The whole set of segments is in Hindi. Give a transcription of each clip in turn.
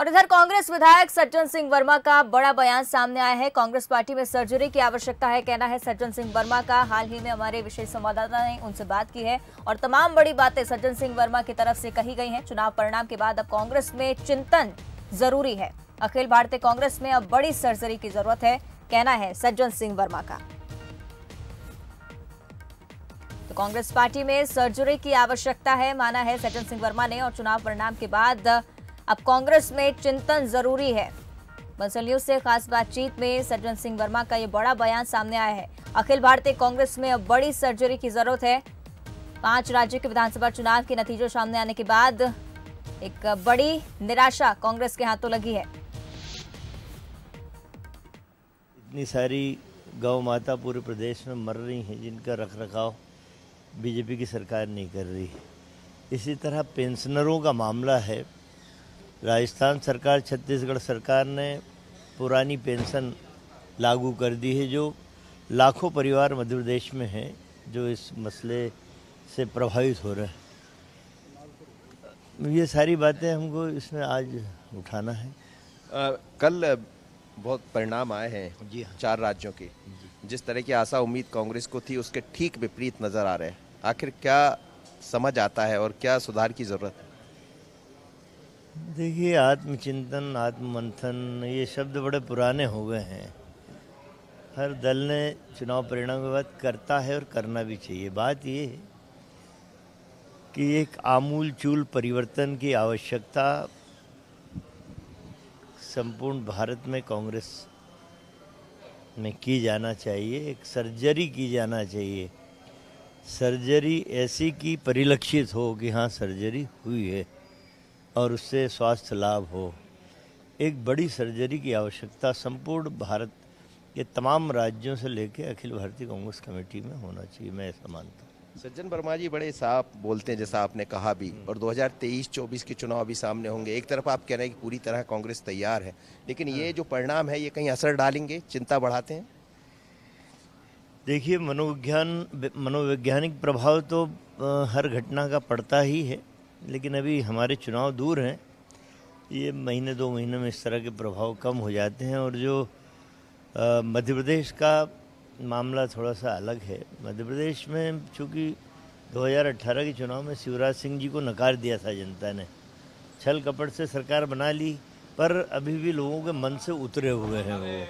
और इधर कांग्रेस विधायक सज्जन सिंह वर्मा का बड़ा बयान सामने आया है कांग्रेस पार्टी में सर्जरी की आवश्यकता है कहना है सज्जन सिंह वर्मा का हाल ही में हमारे विशेष संवाददाता ने उनसे बात की है और तमाम बड़ी बातें सज्जन सिंह वर्मा की तरफ से कही गई हैं चुनाव परिणाम के बाद अब कांग्रेस में चिंतन जरूरी है अखिल भारतीय कांग्रेस में अब बड़ी सर्जरी की जरूरत है कहना है सज्जन सिंह वर्मा का तो कांग्रेस पार्टी में सर्जरी की आवश्यकता है माना है सज्जन सिंह वर्मा ने और चुनाव परिणाम के बाद अब कांग्रेस में चिंतन जरूरी है बंसल न्यूज से खास बातचीत में सज्जन सिंह वर्मा का ये बड़ा बयान सामने आया है अखिल भारतीय कांग्रेस में अब बड़ी सर्जरी की जरूरत है पांच राज्यों के विधानसभा चुनाव के नतीजों सामने आने के बाद एक बड़ी निराशा कांग्रेस के हाथों लगी है इतनी सारी गौ माता पूरे प्रदेश में मर रही हैं जिनका रख रखाव बीजेपी की सरकार नहीं कर रही इसी तरह पेंशनरों का मामला है राजस्थान सरकार छत्तीसगढ़ सरकार ने पुरानी पेंशन लागू कर दी है जो लाखों परिवार मध्य प्रदेश में हैं जो इस मसले से प्रभावित हो रहे हैं ये सारी बातें हमको इसमें आज उठाना है आ, कल बहुत परिणाम आए हैं जी हाँ। चार राज्यों के जिस तरह की आशा उम्मीद कांग्रेस को थी उसके ठीक विपरीत नज़र आ रहे हैं आखिर क्या समझ आता है और क्या सुधार की ज़रूरत है देखिए आत्मचिंतन आत्ममंथन ये शब्द बड़े पुराने हो गए हैं हर दल ने चुनाव परिणाम के बाद करता है और करना भी चाहिए बात ये है कि एक आमूल चूल परिवर्तन की आवश्यकता संपूर्ण भारत में कांग्रेस में की जाना चाहिए एक सर्जरी की जाना चाहिए सर्जरी ऐसी की परिलक्षित हो कि हाँ सर्जरी हुई है और उससे स्वास्थ्य लाभ हो एक बड़ी सर्जरी की आवश्यकता संपूर्ण भारत के तमाम राज्यों से लेकर अखिल भारतीय कांग्रेस कमेटी में होना चाहिए मैं ऐसा मानता हूँ सज्जन वर्मा जी बड़े साफ बोलते हैं जैसा आपने कहा भी और 2023-24 के चुनाव अभी सामने होंगे एक तरफ आप कह रहे हैं कि पूरी तरह कांग्रेस तैयार है लेकिन ये हाँ। जो परिणाम है ये कहीं असर डालेंगे चिंता बढ़ाते हैं देखिए मनोविज्ञान मनोवैज्ञानिक प्रभाव तो हर घटना का पड़ता ही है लेकिन अभी हमारे चुनाव दूर हैं ये महीने दो महीने में इस तरह के प्रभाव कम हो जाते हैं और जो मध्य प्रदेश का मामला थोड़ा सा अलग है मध्य प्रदेश में चूँकि 2018 के चुनाव में शिवराज सिंह जी को नकार दिया था जनता ने छल कपट से सरकार बना ली पर अभी भी लोगों के मन से उतरे हुए हैं वो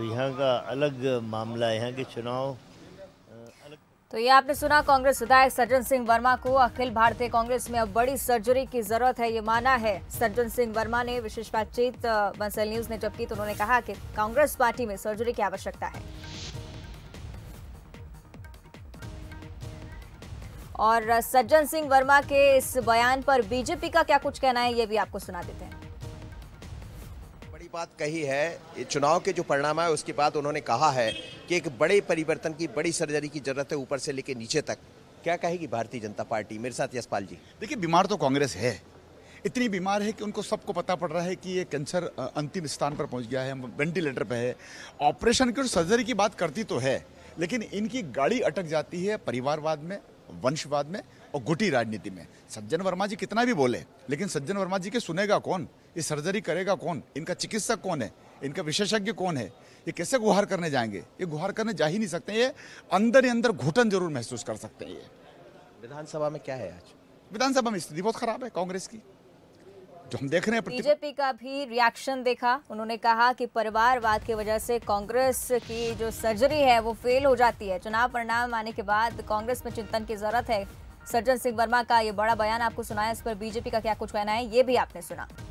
तो यहाँ का अलग मामला है यहाँ के चुनाव तो ये आपने सुना कांग्रेस विधायक सज्जन सिंह वर्मा को अखिल भारतीय कांग्रेस में अब बड़ी सर्जरी की जरूरत है ये माना है सज्जन सिंह वर्मा ने विशेष बातचीत बंसल न्यूज ने जब की तो उन्होंने कहा कि कांग्रेस पार्टी में सर्जरी की आवश्यकता है और सज्जन सिंह वर्मा के इस बयान पर बीजेपी का क्या कुछ कहना है ये भी आपको सुना देते हैं बड़ी बात कही है चुनाव के जो परिणाम है उसके बाद उन्होंने कहा है कि एक बड़े परिवर्तन की बड़ी सर्जरी की जरूरत है ऊपर से लेकर नीचे तक क्या कहेगी भारतीय जनता पार्टी मेरे साथ यशपाल जी देखिए बीमार तो कांग्रेस है इतनी बीमार है कि उनको सबको पता पड़ रहा है कि ये कैंसर अंतिम स्थान पर पहुंच गया है वेंटिलेटर पर है ऑपरेशन की और सर्जरी की बात करती तो है लेकिन इनकी गाड़ी अटक जाती है परिवारवाद में वंशवाद में और गुटी राजनीति में सज्जन वर्मा जी कितना भी बोले लेकिन सज्जन वर्मा जी के सुनेगा कौन ये सर्जरी करेगा कौन इनका चिकित्सक कौन है इनका विशेषज्ञ कौन है ये कैसे गुहार करने जाएंगे ये गुहार करने जा ही नहीं सकते ये अंदर ही अंदर घुटन जरूर महसूस कर सकते हैं ये विधानसभा में क्या है आज विधानसभा में स्थिति बहुत खराब है कांग्रेस की जो हम देख रहे हैं बीजेपी का भी रिएक्शन देखा उन्होंने कहा कि परिवारवाद की वजह से कांग्रेस की जो सर्जरी है वो फेल हो जाती है चुनाव परिणाम आने के बाद कांग्रेस में चिंतन की जरूरत है सज्जन सिंह वर्मा का ये बड़ा बयान आपको सुनाया इस पर बीजेपी का क्या कुछ कहना है ये भी आपने सुना